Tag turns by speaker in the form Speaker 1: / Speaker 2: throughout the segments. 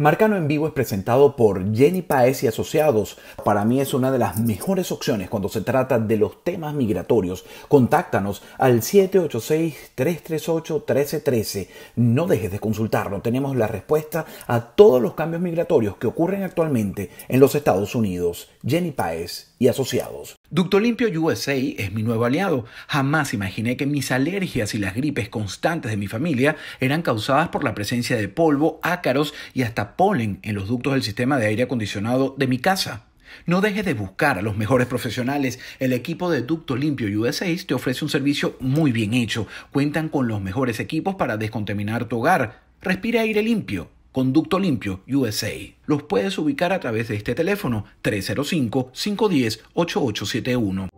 Speaker 1: Marcano en vivo es presentado por Jenny Paez y Asociados. Para mí es una de las mejores opciones cuando se trata de los temas migratorios. Contáctanos al 786-338-1313. No dejes de consultarnos. Tenemos la respuesta a todos los cambios migratorios que ocurren actualmente en los Estados Unidos. Jenny Paez y asociados. Ducto Limpio USA es mi nuevo aliado. Jamás imaginé que mis alergias y las gripes constantes de mi familia eran causadas por la presencia de polvo, ácaros y hasta polen en los ductos del sistema de aire acondicionado de mi casa. No dejes de buscar a los mejores profesionales. El equipo de Ducto Limpio USA te ofrece un servicio muy bien hecho. Cuentan con los mejores equipos para descontaminar tu hogar. Respira aire limpio Conducto Limpio USA. Los puedes ubicar a través de este teléfono 305-510-8871.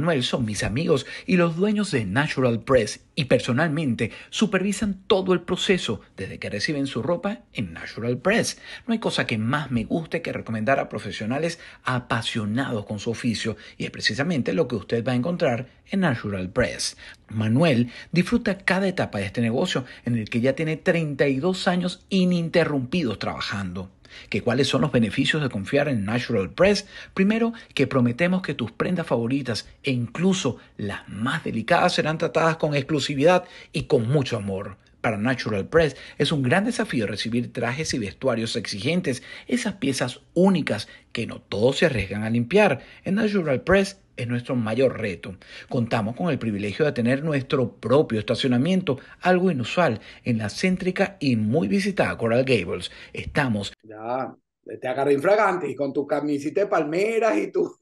Speaker 1: Manuel son mis amigos y los dueños de Natural Press y personalmente supervisan todo el proceso desde que reciben su ropa en Natural Press. No hay cosa que más me guste que recomendar a profesionales apasionados con su oficio y es precisamente lo que usted va a encontrar en Natural Press. Manuel disfruta cada etapa de este negocio en el que ya tiene 32 años ininterrumpidos trabajando que cuáles son los beneficios de confiar en Natural Press. Primero, que prometemos que tus prendas favoritas e incluso las más delicadas serán tratadas con exclusividad y con mucho amor. Para Natural Press es un gran desafío recibir trajes y vestuarios exigentes, esas piezas únicas que no todos se arriesgan a limpiar. En Natural Press es nuestro mayor reto. Contamos con el privilegio de tener nuestro propio estacionamiento, algo inusual, en la céntrica y muy visitada Coral Gables. Estamos... Ya, te agarré infragante con tu camisita de palmeras y tú.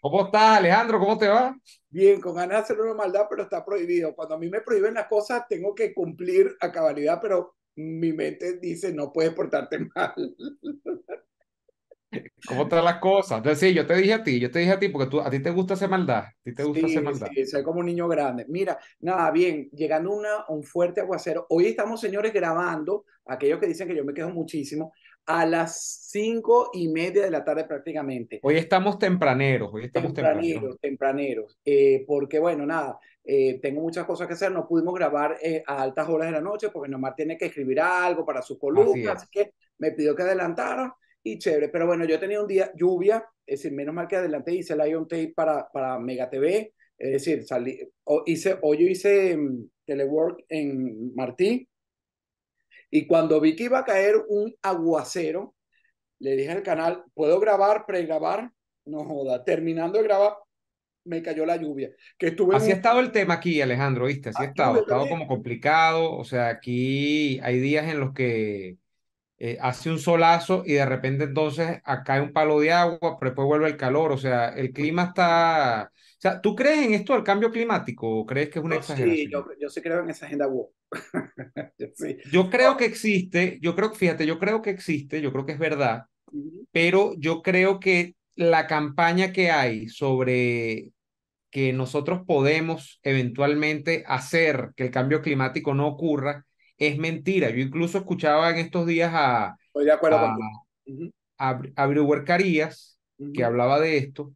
Speaker 1: ¿Cómo estás, Alejandro? ¿Cómo te va? Bien, con ganas de hacer una maldad, pero está prohibido. Cuando a mí me prohíben las cosas, tengo que cumplir a cabalidad, pero mi mente dice, no puedes portarte mal.
Speaker 2: ¿Cómo están las cosas? Entonces, sí, yo te dije a ti, yo te dije a ti, porque tú, a ti te gusta hacer maldad. A ti te gusta sí, maldad.
Speaker 1: Sí, soy como un niño grande. Mira, nada, bien, llegando una, un fuerte aguacero. Hoy estamos, señores, grabando, aquellos que dicen que yo me quejo muchísimo, a las cinco y media de la tarde prácticamente. Hoy
Speaker 2: estamos tempraneros, hoy estamos tempraneros.
Speaker 1: Tempraneros, eh, porque, bueno, nada, eh, tengo muchas cosas que hacer, no pudimos grabar eh, a altas horas de la noche porque nomás tiene que escribir algo para su columna, así que me pidió que adelantara y chévere. Pero bueno, yo tenía un día lluvia, es decir, menos mal que adelante hice el Ion Tape para, para Mega TV, es decir, salí, o hice, o yo hice mm, telework en Martí, y cuando vi que iba a caer un aguacero, le dije al canal, ¿puedo grabar, pregrabar? No joda, terminando de grabar, me cayó la lluvia. Que Así ha
Speaker 2: estado el tema aquí, Alejandro, ¿viste? Así ha estado, ha estado como complicado, o sea, aquí hay días en los que eh, hace un solazo y de repente entonces cae un palo de agua, pero después vuelve el calor, o sea, el pues clima está... O sea, ¿tú crees en esto del cambio climático o crees que es una exageración? Sí,
Speaker 1: yo, yo, sí creo en esa agenda woke.
Speaker 2: Yo creo que existe, yo creo, fíjate, yo creo que existe, yo creo que es verdad, pero yo creo que la campaña que hay sobre que nosotros podemos eventualmente hacer que el cambio climático no ocurra, es mentira. Yo incluso escuchaba en estos días a, Estoy de acuerdo a, Carías, que hablaba de esto,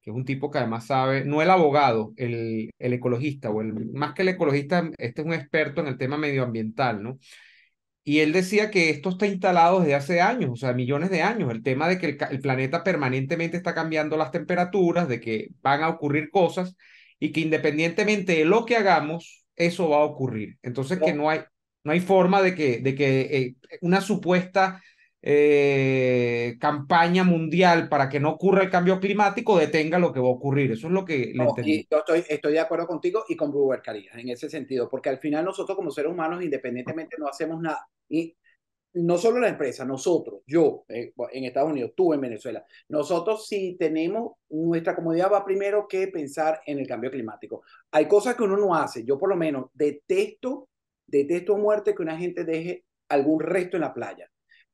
Speaker 2: que es un tipo que además sabe, no el abogado, el, el ecologista, o el, más que el ecologista, este es un experto en el tema medioambiental, ¿no? Y él decía que esto está instalado desde hace años, o sea, millones de años, el tema de que el, planeta permanentemente está cambiando las temperaturas, de que van a ocurrir cosas y que independientemente de lo que hagamos, eso va a ocurrir. Entonces, que no hay, no hay forma de que, de que eh, una supuesta eh, campaña mundial para que no ocurra el cambio climático detenga lo que va a ocurrir. Eso es lo que yo
Speaker 1: estoy, estoy, de acuerdo contigo y con Brewer Carías en ese sentido, porque al final nosotros como seres humanos independientemente no hacemos nada. Y no solo la empresa, nosotros, yo eh, en Estados Unidos, tú en Venezuela, nosotros si tenemos, nuestra comodidad va primero que pensar en el cambio climático. Hay cosas que uno no hace, yo por lo menos detesto detesto a muerte que una gente deje algún resto en la playa.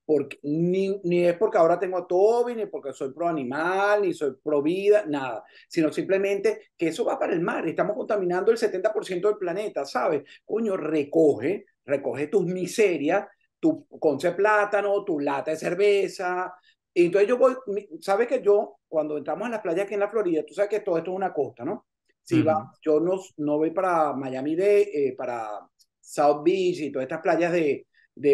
Speaker 1: Porque, ni, es porque ahora tengo a Toby, ni porque soy pro animal, ni soy pro vida, nada, sino simplemente que eso va para el mar. Estamos contaminando el 70% del planeta, ¿sabes? Coño, recoge, recoge tus miserias, tu conce plátano, tu lata de cerveza. Y entonces yo voy, ¿sabes que yo, cuando entramos en la playa aquí en la Florida, tú sabes que todo esto es una costa, ¿no? Si va, yo no, no voy para Miami Dade, eh, para South Beach y todas estas playas de,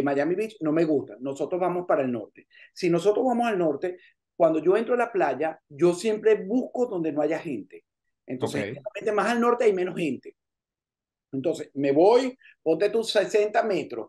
Speaker 1: Miami Beach no me gustan. Nosotros vamos para el norte. Si nosotros vamos al norte, cuando yo entro a la playa, yo siempre busco donde no haya gente. Entonces, más al norte hay menos gente. Entonces, me voy, ponte tus 60 metros.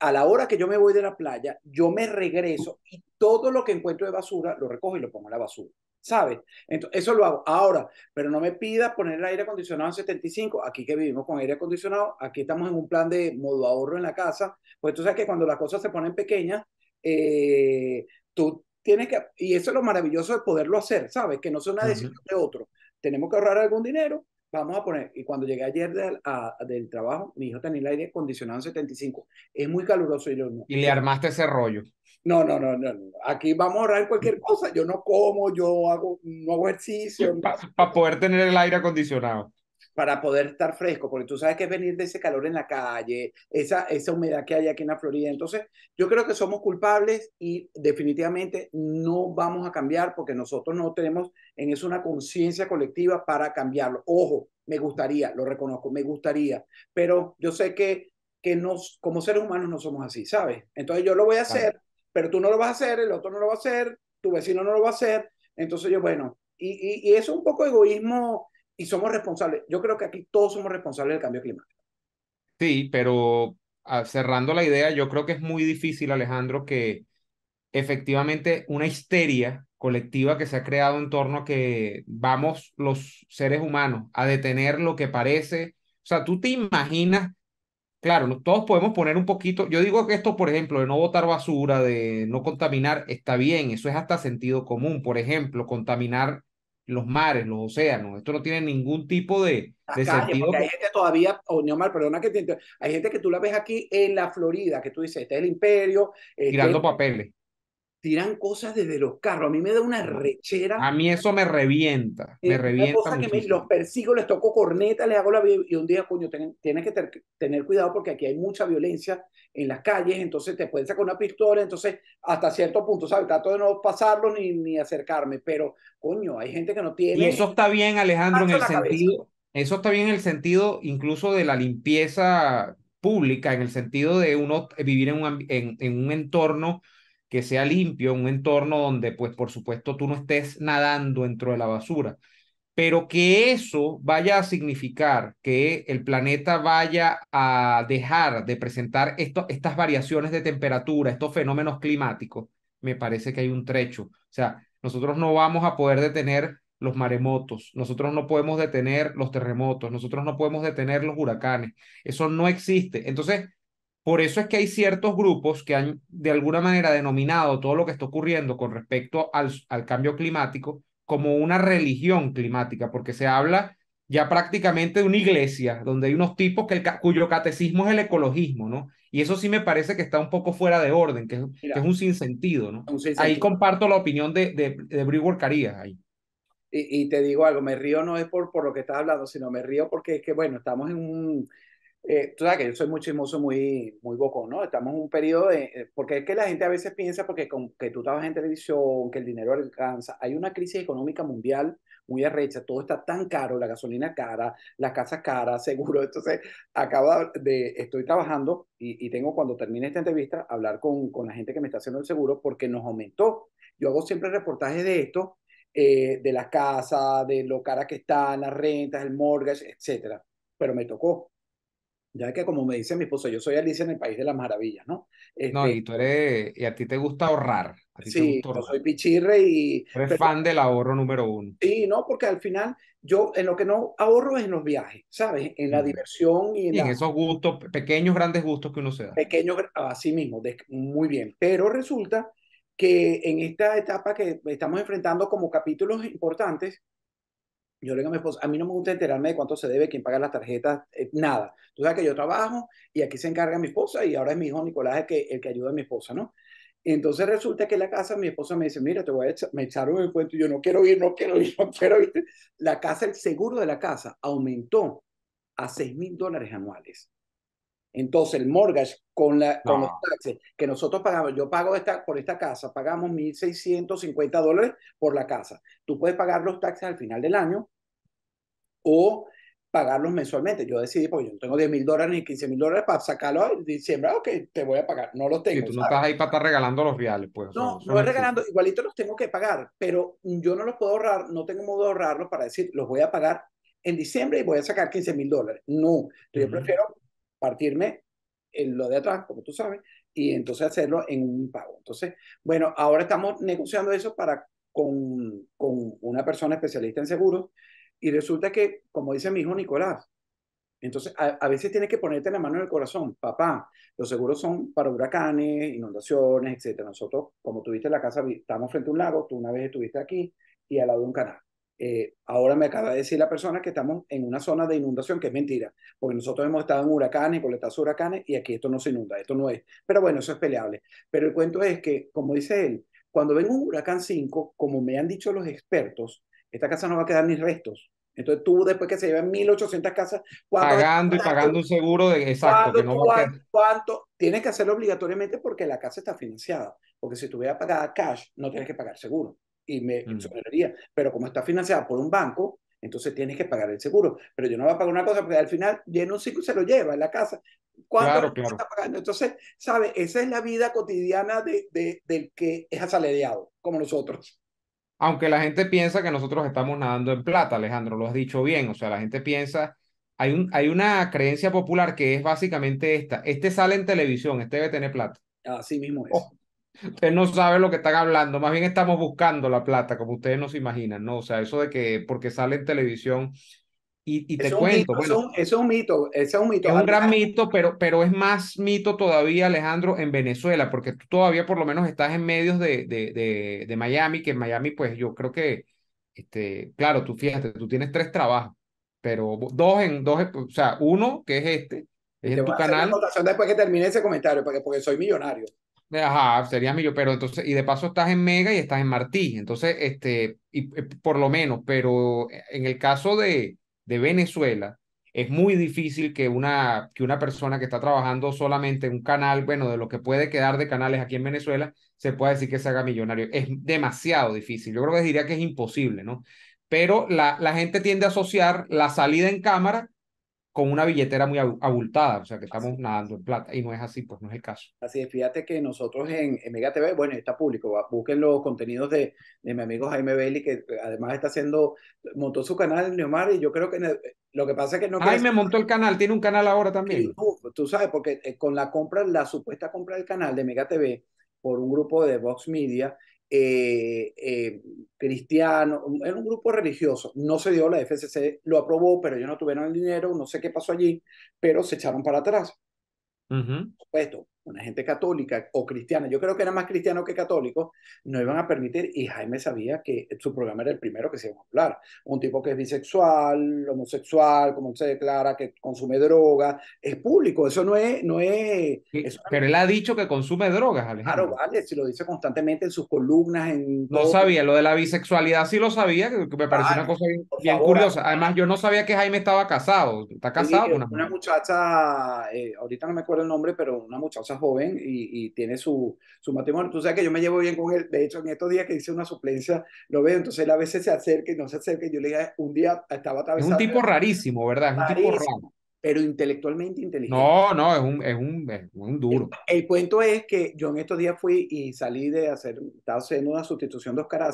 Speaker 1: a la hora que yo me voy de la playa, yo me regreso y todo lo que encuentro de basura lo recojo y lo pongo en la basura. ¿sabes? Entonces, eso lo hago ahora, pero no me pida poner el aire acondicionado en 75, aquí que vivimos con aire acondicionado, aquí estamos en un plan de modo ahorro en la casa, pues tú sabes que cuando las cosas se ponen pequeñas, eh, tú tienes que, y eso es lo maravilloso de poderlo hacer, ¿sabes? Que no es una decisión de otro, tenemos que ahorrar algún dinero, vamos a poner, y cuando llegué ayer del, trabajo, mi hijo tenía el aire acondicionado en 75, es muy caluroso y lo...
Speaker 2: Y le armaste ese rollo.
Speaker 1: No, no, no, no, Aquí vamos a ahorrar cualquier cosa. Yo no como, yo hago, un nuevo ejercicio.
Speaker 2: Para poder tener el aire acondicionado.
Speaker 1: Para poder estar fresco, porque tú sabes que es venir de ese calor en la calle, esa, esa humedad que hay aquí en la Florida. Entonces, yo creo que somos culpables y definitivamente no vamos a cambiar porque nosotros no tenemos en eso una conciencia colectiva para cambiarlo. Ojo, me gustaría, lo reconozco, me gustaría, pero yo sé que, que nos, como seres humanos no somos así, ¿sabes? Entonces yo lo voy a hacer, pero tú no lo vas a hacer, el otro no lo va a hacer, tu vecino no lo va a hacer. Entonces yo, bueno, y, eso es un poco egoísmo y somos responsables. Yo creo que aquí todos somos responsables del cambio climático.
Speaker 2: Sí, pero ah, cerrando la idea, yo creo que es muy difícil, Alejandro, que efectivamente una histeria colectiva que se ha creado en torno a que vamos los seres humanos a detener lo que parece. O sea, tú te imaginas claro, todos podemos poner un poquito, yo digo que esto, por ejemplo, de no botar basura, de no contaminar, está bien, eso es hasta sentido común, por ejemplo, contaminar los mares, los océanos, esto no tiene ningún tipo de, sentido. hay
Speaker 1: gente todavía, oh, Neomar, perdona que te, hay gente que tú la ves aquí en la Florida, que tú dices, este el imperio. Este tirando papeles tiran cosas desde los carros. A mí me da una
Speaker 2: rechera. A mí eso me revienta. Eh, me revienta. que
Speaker 1: los persigo, les toco corneta, les hago la. Y un día, coño, ten, tienes que tener cuidado porque aquí hay mucha violencia en las calles, entonces te pueden sacar una pistola. Entonces, hasta cierto punto, ¿sabes? Trato de no pasarlo ni, ni acercarme, pero coño, hay gente que no tiene. Y eso
Speaker 2: está bien, Alejandro, en el sentido. Eso está bien en el sentido incluso de la limpieza pública, en el sentido de uno vivir en un, en un entorno que sea limpio, un entorno donde, pues, por supuesto, tú no estés nadando dentro de la basura, pero que eso vaya a significar que el planeta vaya a dejar de presentar esto, estas variaciones de temperatura, estos fenómenos climáticos, me parece que hay un trecho. O sea, nosotros no vamos a poder detener los maremotos, nosotros no podemos detener los terremotos, nosotros no podemos detener los huracanes, eso no existe. Entonces, por eso es que hay ciertos grupos que han de alguna manera denominado todo lo que está ocurriendo con respecto al, cambio climático como una religión climática, porque se habla ya prácticamente de una iglesia, donde hay unos tipos que cuyo catecismo es el ecologismo, ¿no? Y eso sí me parece que está un poco fuera de orden, que, es un sinsentido, ¿no? Ahí comparto la opinión de, de, de Brewer Carías. Ahí.
Speaker 1: Y, te digo algo, me río no es por, por lo que estás hablando, sino me río porque es que, bueno, estamos en un, eh, tú sabes que yo soy muy chismoso, muy, muy bocón, ¿no? Estamos en un periodo de, eh, porque es que la gente a veces piensa, porque con que tú trabajas en televisión, que el dinero alcanza, hay una crisis económica mundial muy arrecha, todo está tan caro, la gasolina cara, las casas caras, seguro, entonces acabo de, estoy trabajando y, tengo cuando termine esta entrevista, hablar con, con la gente que me está haciendo el seguro porque nos aumentó. Yo hago siempre reportajes de esto, eh, de las casas, de lo cara que están, las rentas, el mortgage, etcétera, pero me tocó ya que como me dice mi esposo, yo soy Alicia en el País de las Maravillas, ¿no?
Speaker 2: no, este y tú eres, y a ti te gusta ahorrar. sí, yo
Speaker 1: soy pichirre y...
Speaker 2: Eres fan del ahorro número uno.
Speaker 1: Sí, no, porque al final yo en lo que no ahorro es en los viajes, ¿sabes? En la mm. diversión y en, en esos
Speaker 2: gustos, pequeños, grandes gustos que uno se da.
Speaker 1: Pequeños, así mismo, muy bien. Pero resulta que en esta etapa que estamos enfrentando como capítulos importantes, yo le digo a mi esposa, a mí no me gusta enterarme de cuánto se debe, quién paga las tarjetas, eh, nada. Tú sabes que yo trabajo y aquí se encarga mi esposa y ahora es mi hijo Nicolás el que, el que ayuda a mi esposa, ¿no? Entonces resulta que en la casa mi esposa me dice, mira, te voy a echar, me echaron cuento y yo no quiero ir, no quiero ir, no quiero ir. La casa, el seguro de la casa aumentó a 6 mil dólares anuales. Entonces, el mortgage con, la, los taxes que nosotros pagamos, yo pago esta, por esta casa, pagamos 1.650 dólares por la casa. Tú puedes pagar los taxes al final del año o pagarlos mensualmente. Yo decidí, porque yo no tengo 10.000 mil dólares ni 15.000 mil dólares para sacarlo en diciembre, ah, ok, te voy a pagar, no los tengo. Y tú no estás ahí
Speaker 2: para estar regalando los viales, pues. No, no es
Speaker 1: regalando, igualito los tengo que pagar, pero yo no los puedo ahorrar, no tengo modo de ahorrarlos para decir, los voy a pagar en diciembre y voy a sacar 15.000 mil dólares. No, yo prefiero partirme en lo de atrás, como tú sabes, y entonces hacerlo en un pago. Entonces, bueno, ahora estamos negociando eso para con, con una persona especialista en seguros y resulta que, como dice mi hijo Nicolás, entonces a, veces tienes que ponerte la mano en el corazón, papá, los seguros son para huracanes, inundaciones, etcétera. Nosotros, como tuviste la casa, estamos frente a un lago, tú una vez estuviste aquí y al lado de un canal. Eh, ahora me acaba de decir la persona que estamos en una zona de inundación, que es mentira, porque nosotros hemos estado en huracanes, de huracanes, y aquí esto no se inunda, esto no es. Pero bueno, eso es peleable. Pero el cuento es que, como dice él, cuando ven un huracán 5, como me han dicho los expertos, esta casa no va a quedar ni restos. Entonces tú después que se llevan 1.800 casas, pagando y pagando un seguro de exacto. Que no cuánto, a... Tienes que hacerlo obligatoriamente porque la casa está financiada. Porque si tuviera pagada cash, no tienes que pagar seguro y me mm. Pero como está financiada por un banco, entonces tienes que pagar el seguro. Pero yo no voy a pagar una cosa porque al final viene un ciclo y se lo lleva en la casa. claro, está pagando? Entonces, ¿sabe? Esa es la vida cotidiana de, de, del que es asalariado, como nosotros.
Speaker 2: Aunque la gente piensa que nosotros estamos nadando en plata, Alejandro, lo has dicho bien. O sea, la gente piensa, hay, un, hay una creencia popular que es básicamente esta. Este sale en televisión, este debe tener plata. Así mismo es. Oh, él no sabe lo que están hablando, más bien estamos buscando la plata, como ustedes nos imaginan, ¿no? O sea, eso de que porque sale en televisión y, y te cuento. bueno, es,
Speaker 1: un, es un mito, es un mito. Es un gran
Speaker 2: mito, pero, pero es más mito todavía, Alejandro, en Venezuela, porque tú todavía por lo menos estás en medios de, de, de, de Miami, que en Miami, pues yo creo que, este, claro, tú fíjate, tú tienes tres trabajos, pero dos en dos, o sea, uno que es este, es en tu canal.
Speaker 1: después que termine ese comentario, porque soy millonario.
Speaker 2: Eh, ajá, sería millo, pero entonces, y de paso estás en Mega y estás en Martí, entonces, este, y, eh, por lo menos, pero eh, en el caso de, de Venezuela, es muy difícil que una, que una persona que está trabajando solamente en un canal, bueno, de lo que puede quedar de canales aquí en Venezuela, se pueda decir que se haga millonario. Es demasiado difícil, yo creo que diría que es imposible, ¿no? Pero la, la gente tiende a asociar la salida en cámara con una billetera muy abultada, o sea que estamos nadando en plata y no es así, pues no es el caso. Así
Speaker 1: es, fíjate que nosotros en, Mega TV, bueno, está público, va, busquen los contenidos de, de, mi amigo Jaime Bailey, que además está haciendo, montó su canal en Neomar y yo creo que lo que pasa es que no... Jaime
Speaker 2: montó el canal, tiene un canal ahora también.
Speaker 1: tú, tú, sabes, porque eh, con la compra, la supuesta compra del canal de Mega TV por un grupo de Vox Media, eh, eh, cristiano, era un grupo religioso, no se dio, la FCC lo aprobó, pero ellos no tuvieron el dinero, no sé qué pasó allí, pero se echaron para atrás. Por supuesto, una gente católica o cristiana, yo creo que era más cristiano que católico, no iban a permitir, y Jaime sabía que su programa era el primero que se iba a hablar. Un tipo que es bisexual, homosexual, como se declara, que consume droga, es público, eso no es... No es pero él ha dicho
Speaker 2: que consume drogas,
Speaker 1: Alejandro. Claro, vale, si lo dice constantemente en sus columnas, en... No sabía,
Speaker 2: lo de la bisexualidad sí lo sabía, que me parece una cosa bien, curiosa. Además, yo no sabía que Jaime estaba casado, está casado. una, una
Speaker 1: muchacha, eh, ahorita no me acuerdo el nombre, pero una muchacha joven y, tiene su, su, matrimonio. Tú sabes que yo me llevo bien con él. De hecho, en estos días que hice una suplencia, lo veo. Entonces él a veces se acerca y no se acerca. Yo le digo un día estaba atravesando. un tipo rarísimo,
Speaker 2: ¿verdad? un tipo raro.
Speaker 1: Pero intelectualmente inteligente. No, no,
Speaker 2: es un, es un, un duro. El, cuento
Speaker 1: es que yo en estos días fui y salí de hacer, estaba haciendo una sustitución de Oscar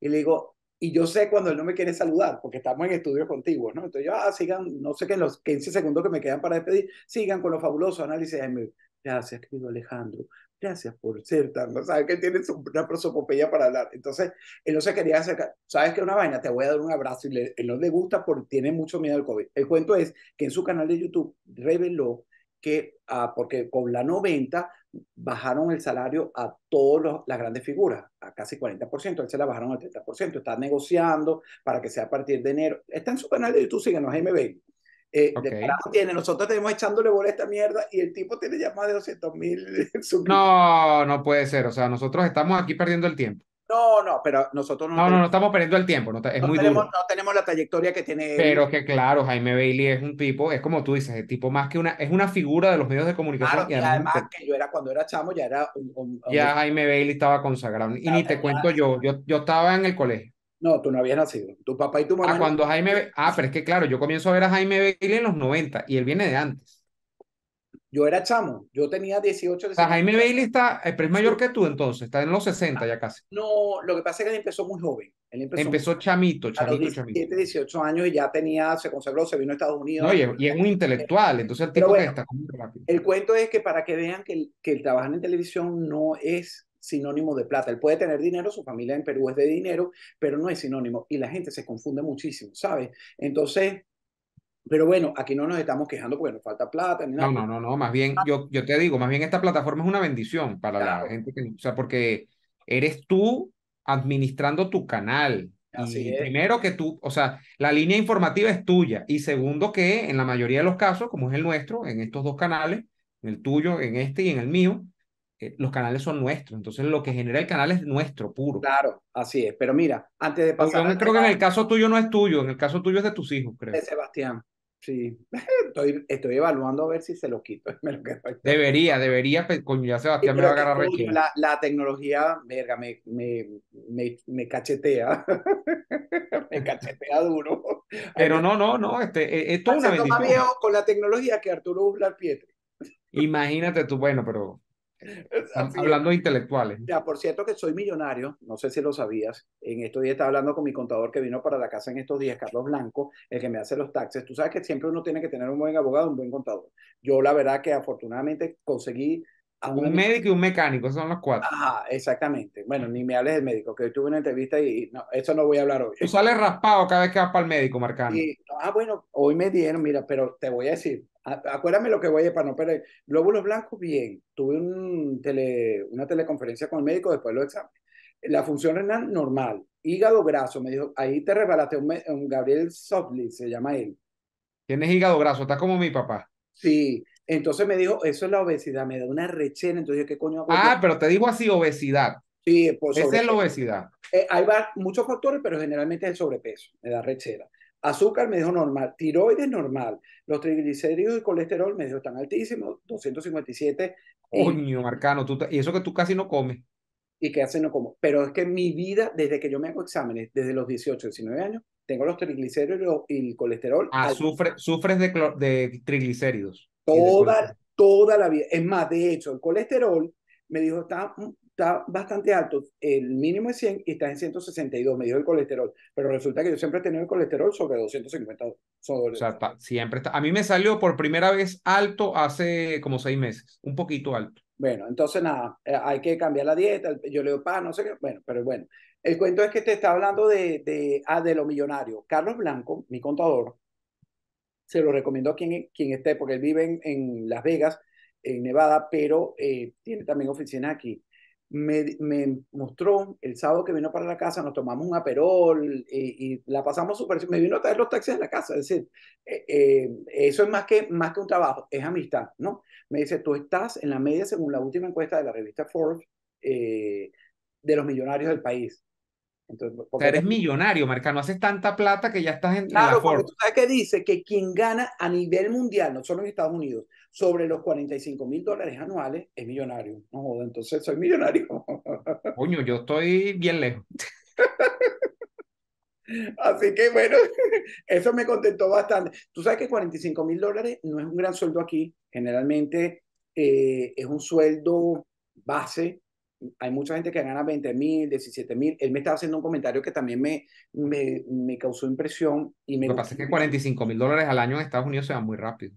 Speaker 1: y le digo, y yo sé cuando él no me quiere saludar, porque estamos en estudio contigo, ¿no? Entonces yo, ah, sigan, no sé qué, en los 15 segundos que me quedan para despedir, sigan con los fabulosos análisis de Gracias, querido Alejandro. Gracias por ser tan. Sabes que tienes una prosopopeya para hablar. Entonces, él no se quería acercar. Sabes que una vaina, te voy a dar un abrazo y él no le gusta porque tiene mucho miedo al COVID. El cuento es que en su canal de YouTube reveló que, ah, porque con la 90 bajaron el salario a todas las grandes figuras, a casi 40%, él se la bajaron al 30%, está negociando para que sea a partir de enero. Está en su canal de YouTube, síganos, ahí me ven.
Speaker 2: Eh, tiene,
Speaker 1: nosotros tenemos echándole bola a esta mierda y el tipo tiene ya más de 200 mil
Speaker 2: No, no puede ser, o sea, nosotros estamos aquí perdiendo el tiempo.
Speaker 1: No, no, pero nosotros no. No, no,
Speaker 2: estamos perdiendo el tiempo, no, tenemos,
Speaker 1: la trayectoria que tiene. Pero
Speaker 2: que claro, Jaime Bailey es un tipo, es como tú dices, el tipo más que una, es una figura de los medios de comunicación. y además,
Speaker 1: que yo era, cuando era chamo, ya era un. Ya
Speaker 2: Jaime Bailey estaba consagrado. Y ni te cuento yo, yo, yo estaba en el colegio. No, tú no habías nacido. Tu papá y tu mamá. Ah, cuando Jaime. Ah, pero es que claro, yo comienzo a ver a Jaime Bailey en los 90 y él viene de antes.
Speaker 1: Yo era chamo, yo tenía 18. Jaime
Speaker 2: Bailey está, eh, pero es mayor que tú entonces, está en los 60 ya casi.
Speaker 1: No, lo que pasa es que él empezó muy joven. empezó, empezó
Speaker 2: chamito, chamito, a los 17,
Speaker 1: 18 años y ya tenía, se consagró, se vino a Estados Unidos. No, y,
Speaker 2: es, un intelectual, entonces el tipo está muy rápido.
Speaker 1: El cuento es que para que vean que el, que el trabajar en televisión no es sinónimo de plata. Él puede tener dinero, su familia en Perú es de dinero, pero no es sinónimo. Y la gente se confunde muchísimo, ¿sabes? Entonces, pero bueno, aquí no nos estamos quejando porque nos falta plata. Ni nada. No, no,
Speaker 2: no, más bien, yo, yo te digo, más bien esta plataforma es una bendición para la gente, que, o sea, porque eres tú administrando tu canal. Así Primero que tú, o sea, la línea informativa es tuya. Y segundo que en la mayoría de los casos, como es el nuestro, en estos dos canales, en el tuyo, en este y en el mío, eh, los canales son nuestros, entonces lo que genera el canal es nuestro, puro. Claro, así es. Pero mira, antes de pasar. Yo creo que en el caso tuyo no es tuyo, en el caso tuyo es de tus hijos, creo. De Sebastián. Sí,
Speaker 1: estoy, evaluando a ver si se lo quito.
Speaker 2: debería, debería, pues, coño, ya Sebastián me va a agarrar rechazo. La,
Speaker 1: la, tecnología, verga, me, me, cachetea. me cachetea duro.
Speaker 2: Pero no, no, no, este, eh, eh, esto es una bendición. más
Speaker 1: con la tecnología que Arturo Uslar Pietri.
Speaker 2: Imagínate tú, bueno, pero
Speaker 1: Hablando de
Speaker 2: intelectuales.
Speaker 1: Ya, por cierto que soy millonario, no sé si lo sabías. En estos días estaba hablando con mi contador que vino para la casa en estos días, Carlos Blanco, el que me hace los taxes. Tú sabes que siempre uno tiene que tener un buen abogado, un buen contador. Yo la verdad que afortunadamente conseguí un médico
Speaker 2: y un mecánico, esos son los cuatro.
Speaker 1: Ajá, exactamente. Bueno, ni me hables del médico, que hoy tuve una entrevista y no, eso no voy a hablar hoy. Tú
Speaker 2: sales raspado cada vez que vas para el médico, Marcano.
Speaker 1: ah, bueno, hoy me dieron, mira, pero te voy a decir, acuérdame lo que voy a para no perder. Glóbulos blancos, bien. Tuve un tele, una teleconferencia con el médico después de los La función renal, normal. Hígado graso, me dijo, ahí te resbalaste un, Gabriel Sotli, se llama él.
Speaker 2: Tienes hígado graso, estás como mi papá.
Speaker 1: Sí, entonces me dijo, eso es la obesidad, me da una rechera, entonces yo, ¿qué
Speaker 2: coño hago? Ah, pero te digo así, obesidad. Sí, pues. Esa es la obesidad.
Speaker 1: Eh, hay muchos factores, pero generalmente es el sobrepeso, me da rechera. Azúcar me dijo normal, tiroides normal, los triglicéridos y colesterol me dijo están altísimos, 257. Coño,
Speaker 2: Marcano, y eso que tú casi no comes.
Speaker 1: Y que hace no como. Pero es que mi vida, desde que yo me hago exámenes, desde los 18, 19 años, tengo los triglicéridos y el colesterol. Ah,
Speaker 2: sufres de, de triglicéridos. Toda,
Speaker 1: toda la vida. Es más, de hecho, el colesterol me dijo, está, está bastante alto. El mínimo es 100 y está en 162, me dijo el colesterol. Pero resulta que yo siempre he tenido el colesterol sobre 250 sobre...
Speaker 2: O sea, siempre está. A mí me salió por primera vez alto hace como seis meses, un poquito alto. Bueno, entonces nada,
Speaker 1: eh, hay que cambiar la dieta. Yo le digo, pa, no sé qué. Bueno, pero bueno. El cuento es que te está hablando de, de, ah, de lo millonario. Carlos Blanco, mi contador, se lo recomiendo a quien, quien esté, porque él vive en, Las Vegas, en Nevada, pero eh, tiene también oficina aquí. Me, mostró el sábado que vino para la casa, nos tomamos un aperol eh, y, la pasamos súper. Me vino a traer los taxis en la casa. Es decir, eh, eso es más que, más que un trabajo, es amistad, ¿no? Me dice, tú estás en la media según la última encuesta de la revista Forbes de los millonarios del país eres millonario,
Speaker 2: millonario, Marcano, haces tanta plata que ya estás en, la porque tú
Speaker 1: sabes que dice que quien gana a nivel mundial, no solo en Estados Unidos, sobre los 45 mil dólares anuales es millonario. No joda, entonces soy millonario.
Speaker 2: Coño, yo estoy bien lejos.
Speaker 1: Así que bueno, eso me contentó bastante. Tú sabes que 45 mil dólares no es un gran sueldo aquí. Generalmente eh, es un sueldo base hay mucha gente que gana 20 mil, 17 mil. Él me estaba haciendo un comentario que también me, me, me causó impresión. Y me Lo que pasa es que
Speaker 2: 45 mil dólares al año en Estados Unidos se van muy rápido.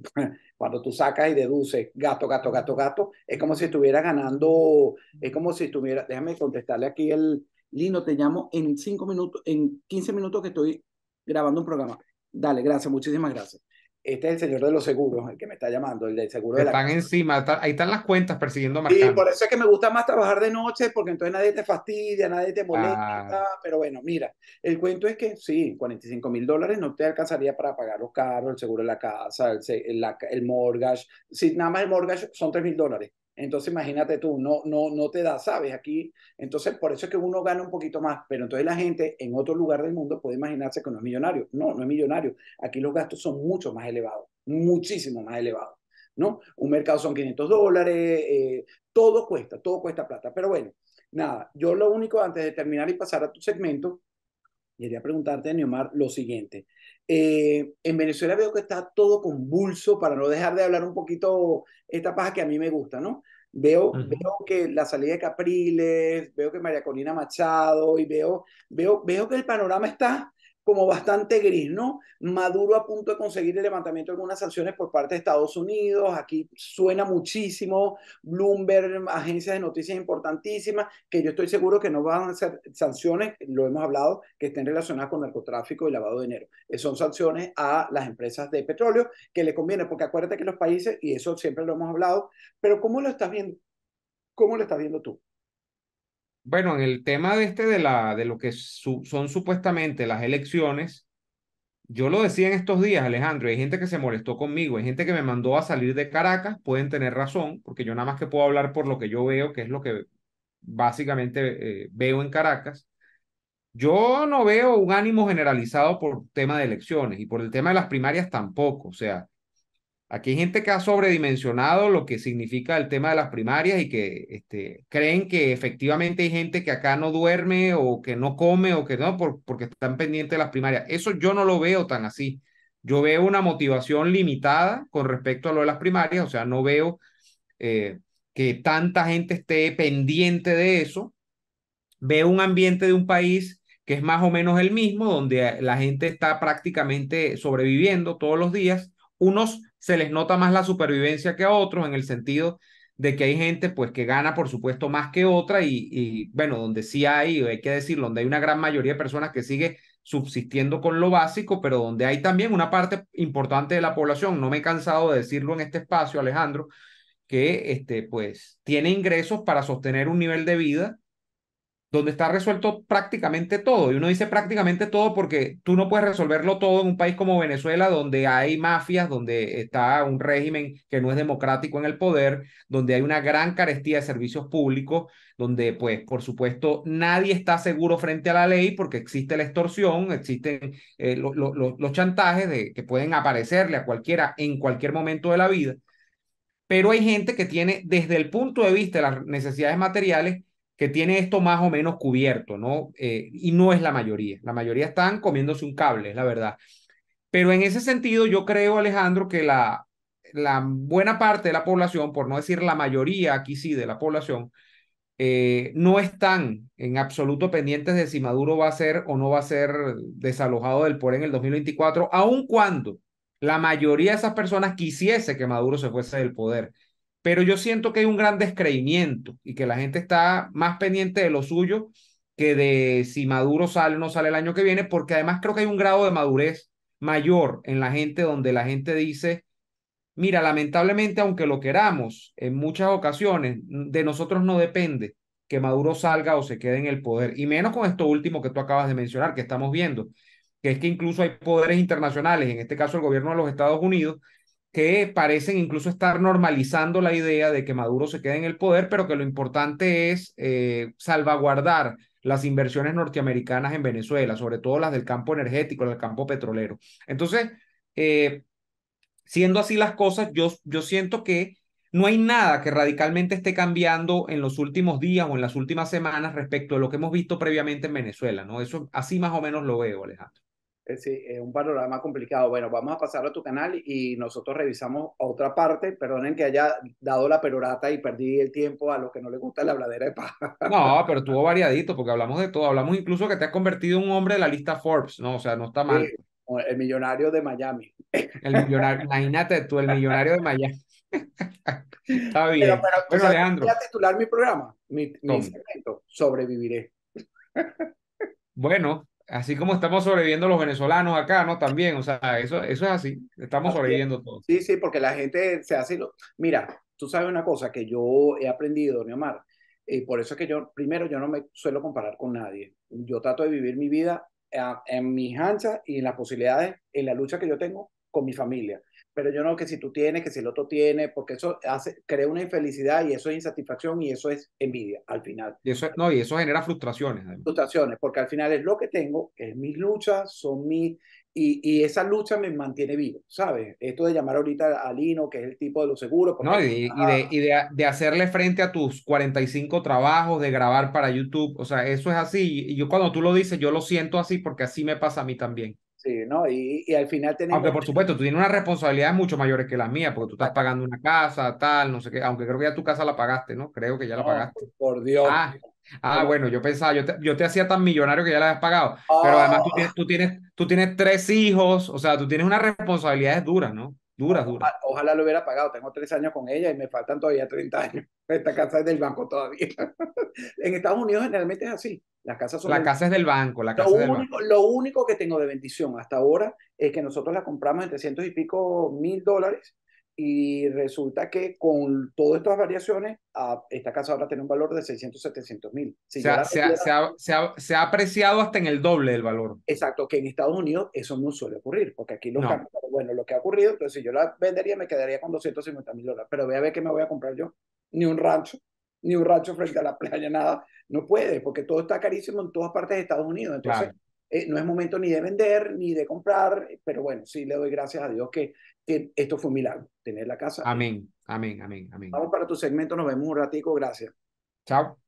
Speaker 1: Cuando tú sacas y
Speaker 2: deduces gato, gato, gato, gato, es como
Speaker 1: si estuviera ganando, es como si estuviera, déjame contestarle aquí el Lino, te llamo en 5 minutos, en 15 minutos que estoy grabando un programa. Dale, gracias, muchísimas gracias este es el señor de los seguros, el que me está llamando, el del seguro de la Están
Speaker 2: encima, ahí están las cuentas persiguiendo más. Sí, por
Speaker 1: eso es que me gusta más trabajar de noche, porque entonces nadie te fastidia, nadie te molesta. Ah. Pero bueno, mira, el cuento es que sí, 45 mil dólares no te alcanzaría para pagar los carros, el seguro de la casa, el, el, mortgage. Si nada más el mortgage son 3 mil dólares. Entonces imagínate tú, no, no, no te da, ¿sabes? Aquí, entonces por eso es que uno gana un poquito más, pero entonces la gente en otro lugar del mundo puede imaginarse que no es millonario. No, no es millonario. Aquí los gastos son mucho más elevados, muchísimo más elevados, ¿no? Un mercado son 500 dólares, eh, todo cuesta, todo cuesta plata. Pero bueno, nada, yo lo único antes de terminar y pasar a tu segmento, quería preguntarte, Neomar, lo siguiente. Eh, en Venezuela veo que está todo convulso, para no dejar de hablar un poquito esta paja que a mí me gusta, ¿no? Veo, que la salida de Capriles, veo que María Colina Machado y veo, veo, veo que el panorama está como bastante gris, ¿no? Maduro a punto de conseguir el levantamiento de algunas sanciones por parte de Estados Unidos, aquí suena muchísimo, Bloomberg, agencias de noticias importantísimas, que yo estoy seguro que no van a ser sanciones, lo hemos hablado, que estén relacionadas con narcotráfico y lavado de dinero. Son sanciones a las empresas de petróleo que le conviene, porque acuérdate que los países, y eso siempre lo hemos hablado, pero ¿cómo lo estás viendo? ¿Cómo lo estás viendo tú?
Speaker 2: Bueno, en el tema de este de, la, de lo que son supuestamente las elecciones, yo lo decía en estos días, Alejandro, hay gente que se molestó conmigo, hay gente que me mandó a salir de Caracas, pueden tener razón, porque yo nada más que puedo hablar por lo que yo veo, que es lo que básicamente eh, veo en Caracas. Yo no veo un ánimo generalizado por tema de elecciones y por el tema de las primarias tampoco, o sea, Aquí hay gente que ha sobredimensionado lo que significa el tema de las primarias y que este, creen que efectivamente hay gente que acá no duerme o que no come o que no, por, porque están pendientes de las primarias. Eso yo no lo veo tan así. Yo veo una motivación limitada con respecto a lo de las primarias, o sea, no veo eh, que tanta gente esté pendiente de eso. Veo un ambiente de un país que es más o menos el mismo, donde la gente está prácticamente sobreviviendo todos los días. Unos se les nota más la supervivencia que a otros en el sentido de que hay gente pues que gana por supuesto más que otra y, bueno, donde sí hay, hay que decirlo, donde hay una gran mayoría de personas que sigue subsistiendo con lo básico, pero donde hay también una parte importante de la población, no me he cansado de decirlo en este espacio, Alejandro, que este pues tiene ingresos para sostener un nivel de vida donde está resuelto prácticamente todo. Y uno dice prácticamente todo porque tú no puedes resolverlo todo en un país como Venezuela, donde hay mafias, donde está un régimen que no es democrático en el poder, donde hay una gran carestía de servicios públicos, donde pues por supuesto nadie está seguro frente a la ley porque existe la extorsión, existen eh, los chantajes de, que pueden aparecerle a cualquiera en cualquier momento de la vida. Pero hay gente que tiene desde el punto de vista de las necesidades materiales que tiene esto más o menos cubierto, ¿no? Eh, y no es la mayoría. La mayoría están comiéndose un cable, es la verdad. Pero en ese sentido, yo creo, Alejandro, que la, buena parte de la población, por no decir la mayoría aquí sí de la población, eh, no están en absoluto pendientes de si Maduro va a ser o no va a ser desalojado del poder en el 2024, aun cuando la mayoría de esas personas quisiese que Maduro se fuese del poder pero yo siento que hay un gran descreimiento y que la gente está más pendiente de lo suyo que de si Maduro sale o no sale el año que viene, porque además creo que hay un grado de madurez mayor en la gente donde la gente dice, mira, lamentablemente, aunque lo queramos, en muchas ocasiones mm, de nosotros no depende que Maduro salga o se quede en el poder, y menos con esto último que tú acabas de mencionar, que estamos viendo, que es que incluso hay poderes internacionales, en este caso el gobierno de los Estados Unidos, que parecen incluso estar normalizando la idea de que Maduro se quede en el poder, pero que lo importante es eh, salvaguardar las inversiones norteamericanas en Venezuela, sobre todo las del campo energético, del campo petrolero. Entonces, eh, siendo así las cosas, yo, yo siento que no hay nada que radicalmente esté cambiando en los últimos días o en las últimas semanas respecto a lo que hemos visto previamente en Venezuela, ¿no? Eso así más o menos lo veo, Alejandro.
Speaker 1: Eh, sí, es eh, un panorama complicado. Bueno, vamos a pasar a tu canal y nosotros revisamos otra parte. Perdonen que haya dado la perorata y perdí el tiempo a los que no les gusta la bladera de paja.
Speaker 2: No, pero estuvo variadito porque hablamos de todo. Hablamos incluso que te has convertido en un hombre de la lista Forbes, ¿no? O sea, no está mal.
Speaker 1: el millonario de Miami.
Speaker 2: imagínate tú, el millonario de Miami. Está bien. Pero, pero, Alejandro. Voy a
Speaker 1: titular mi programa, mi, mi segmento, sobreviviré.
Speaker 2: Bueno, así como estamos sobreviviendo los venezolanos acá, ¿no? También, o sea, eso, eso es así, estamos sobreviviendo todos.
Speaker 1: Sí, sí, porque la gente se hace... Mira, tú sabes una cosa que yo he aprendido, mi y por eso es que yo, primero, yo no me suelo comparar con nadie. Yo trato de vivir mi vida ah, en mis anchas y en las posibilidades, en la lucha que yo tengo, con mi familia. Pero yo no que si tú tienes, que si el otro tiene, porque eso hace, crea una infelicidad y eso es insatisfacción y eso es envidia al final.
Speaker 2: Y eso, no, y eso genera frustraciones.
Speaker 1: Frustraciones, porque al final es lo que tengo, es mis luchas, son mis... Y, y, esa lucha me mantiene vivo, ¿sabes? Esto de llamar ahorita a Lino, que es el tipo de los seguros. No, y, de,
Speaker 2: y de, hacerle frente a tus 45 trabajos, de grabar para YouTube, o sea, eso es así. Y yo cuando tú lo dices, yo lo siento así porque así me pasa a mí también.
Speaker 1: Sí, ¿no? Y, al final tenemos... Aunque por
Speaker 2: supuesto, tú tienes una responsabilidad mucho mayores que la mía porque tú estás pagando una casa, tal, no sé qué, aunque creo que ya tu casa la pagaste, ¿no? Creo que ya la pagaste. Por Dios. Ah, ah bueno, yo pensaba, yo te, yo te, hacía tan millonario que ya la habías pagado, pero ah. además tú tienes, tú, tienes, tres hijos, o sea, tú tienes unas responsabilidades duras, ¿no? Duras, duras. Ojalá,
Speaker 1: ojalá lo hubiera pagado, tengo tres años con ella y me faltan todavía 30 años. Esta casa es del banco todavía. en Estados Unidos generalmente es así. La casa, son la es
Speaker 2: del banco. La casa lo, único,
Speaker 1: lo único que tengo de bendición hasta ahora es que nosotros la compramos en 300 y pico mil dólares y resulta que con todas estas variaciones, esta casa ahora tiene un valor de 600, 700 mil. se, ha, se, ha,
Speaker 2: se, ha, apreciado hasta en el doble del valor.
Speaker 1: Exacto, que en Estados Unidos eso no suele ocurrir, porque aquí los bueno, lo que ha ocurrido, entonces si yo la vendería me quedaría con 250 mil dólares, pero voy a ver qué me voy a comprar yo, ni un rancho, ni un rancho frente a la playa, nada. No puede, porque todo está carísimo en todas partes de Estados Unidos. Entonces, eh, no es momento ni de vender, ni de comprar, pero bueno, sí le doy gracias a Dios que, esto fue un milagro, tener la casa.
Speaker 2: Amén, amén, amén, amén.
Speaker 1: Vamos para tu segmento, nos vemos un ratico, gracias. Chao.